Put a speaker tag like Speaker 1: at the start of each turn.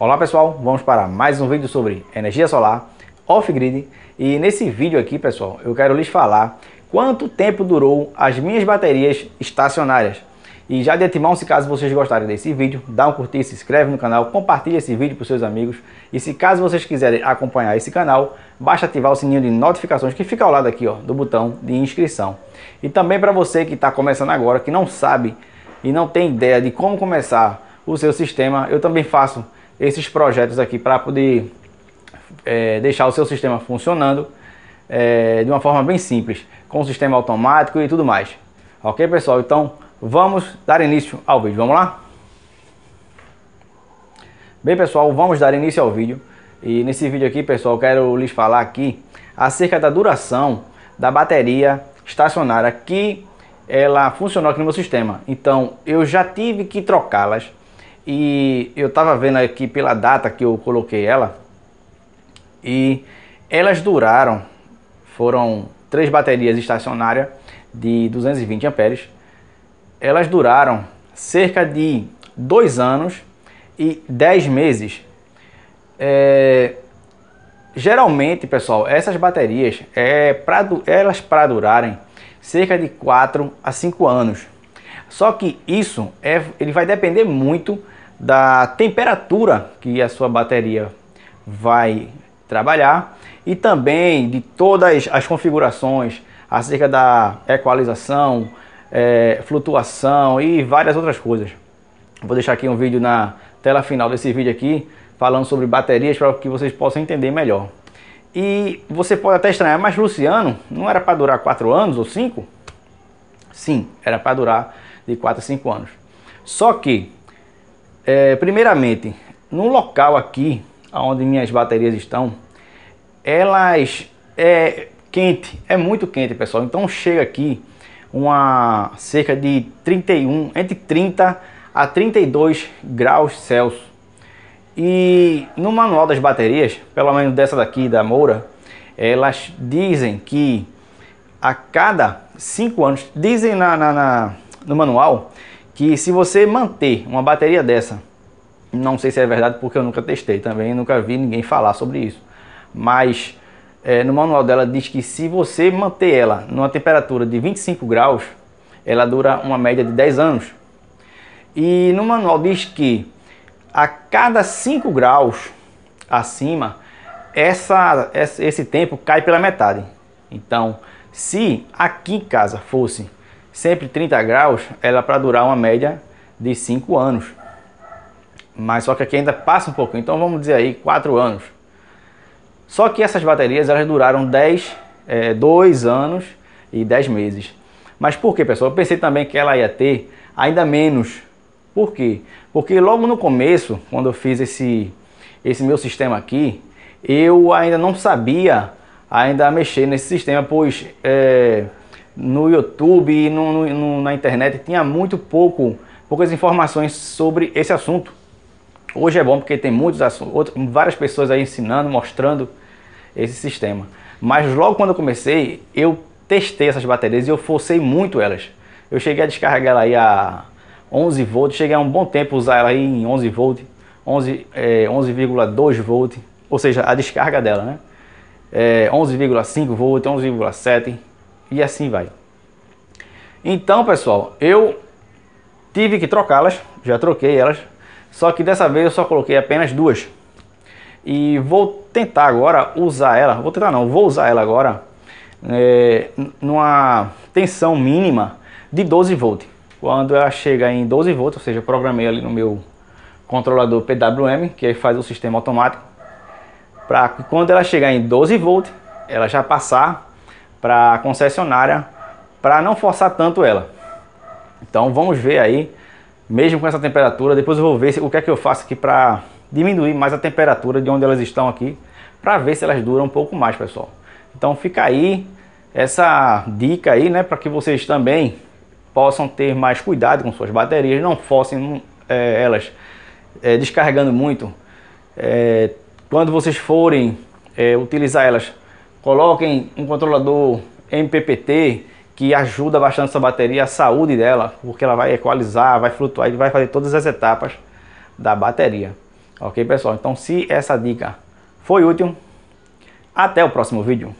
Speaker 1: Olá pessoal, vamos para mais um vídeo sobre energia solar, off-grid e nesse vídeo aqui pessoal eu quero lhes falar quanto tempo durou as minhas baterias estacionárias. E já de antemão, se caso vocês gostarem desse vídeo, dá um curtir, se inscreve no canal, compartilha esse vídeo para seus amigos e se caso vocês quiserem acompanhar esse canal, basta ativar o sininho de notificações que fica ao lado aqui ó, do botão de inscrição. E também para você que está começando agora, que não sabe e não tem ideia de como começar o seu sistema, eu também faço esses projetos aqui para poder é, deixar o seu sistema funcionando é, de uma forma bem simples, com o sistema automático e tudo mais. Ok, pessoal? Então, vamos dar início ao vídeo. Vamos lá? Bem, pessoal, vamos dar início ao vídeo. E nesse vídeo aqui, pessoal, quero lhes falar aqui acerca da duração da bateria estacionária que ela funcionou aqui no meu sistema. Então, eu já tive que trocá-las e eu estava vendo aqui pela data que eu coloquei ela. E elas duraram, foram três baterias estacionárias de 220 amperes. Elas duraram cerca de dois anos e dez meses. É, geralmente, pessoal, essas baterias, é, pra, elas para durarem cerca de quatro a cinco anos. Só que isso é, ele vai depender muito da temperatura que a sua bateria vai trabalhar e também de todas as configurações acerca da equalização, é, flutuação e várias outras coisas. Vou deixar aqui um vídeo na tela final desse vídeo aqui falando sobre baterias para que vocês possam entender melhor. E você pode até estranhar, mas Luciano, não era para durar 4 anos ou 5? Sim, era para durar de 4 a 5 anos. Só que, é, primeiramente, no local aqui, onde minhas baterias estão, elas é quente, é muito quente, pessoal. Então chega aqui uma cerca de 31, entre 30 a 32 graus Celsius. E no manual das baterias, pelo menos dessa daqui da Moura, elas dizem que a cada 5 anos. Dizem na, na, na, no manual que se você manter uma bateria dessa, não sei se é verdade porque eu nunca testei também, nunca vi ninguém falar sobre isso, mas é, no manual dela diz que se você manter ela numa temperatura de 25 graus, ela dura uma média de 10 anos. E no manual diz que a cada 5 graus acima, essa, esse tempo cai pela metade. Então, se aqui em casa fosse sempre 30 graus, ela para durar uma média de 5 anos. Mas só que aqui ainda passa um pouco. então vamos dizer aí 4 anos. Só que essas baterias elas duraram 10, é, 2 anos e 10 meses. Mas por que, pessoal? Eu pensei também que ela ia ter ainda menos. Por quê? Porque logo no começo, quando eu fiz esse, esse meu sistema aqui, eu ainda não sabia ainda a mexer nesse sistema, pois é, no YouTube e no, no, na internet tinha muito pouco, poucas informações sobre esse assunto. Hoje é bom porque tem muitos assuntos, várias pessoas aí ensinando, mostrando esse sistema. Mas logo quando eu comecei, eu testei essas baterias e eu forcei muito elas. Eu cheguei a descarregar ela aí a 11 volts, cheguei a um bom tempo usar ela aí em 11 volts, 11,2 é, 11 volts, ou seja, a descarga dela, né? é, 11,5 volt, 11,7 e assim vai. Então, pessoal, eu tive que trocá-las, já troquei elas, só que dessa vez eu só coloquei apenas duas. E vou tentar agora usar ela, vou tentar não, vou usar ela agora é, numa tensão mínima de 12 volts. Quando ela chega em 12 volts, ou seja, eu programei ali no meu controlador PWM, que faz o sistema automático, para quando ela chegar em 12 volts, ela já passar para a concessionária para não forçar tanto ela. Então vamos ver aí, mesmo com essa temperatura, depois eu vou ver o que é que eu faço aqui para diminuir mais a temperatura de onde elas estão aqui, para ver se elas duram um pouco mais, pessoal. Então fica aí essa dica aí, né, para que vocês também possam ter mais cuidado com suas baterias, não fossem hum, é, elas é, descarregando muito, é, quando vocês forem é, utilizar elas, coloquem um controlador MPPT que ajuda bastante sua bateria, a saúde dela, porque ela vai equalizar, vai flutuar e vai fazer todas as etapas da bateria. Ok, pessoal? Então, se essa dica foi útil, até o próximo vídeo.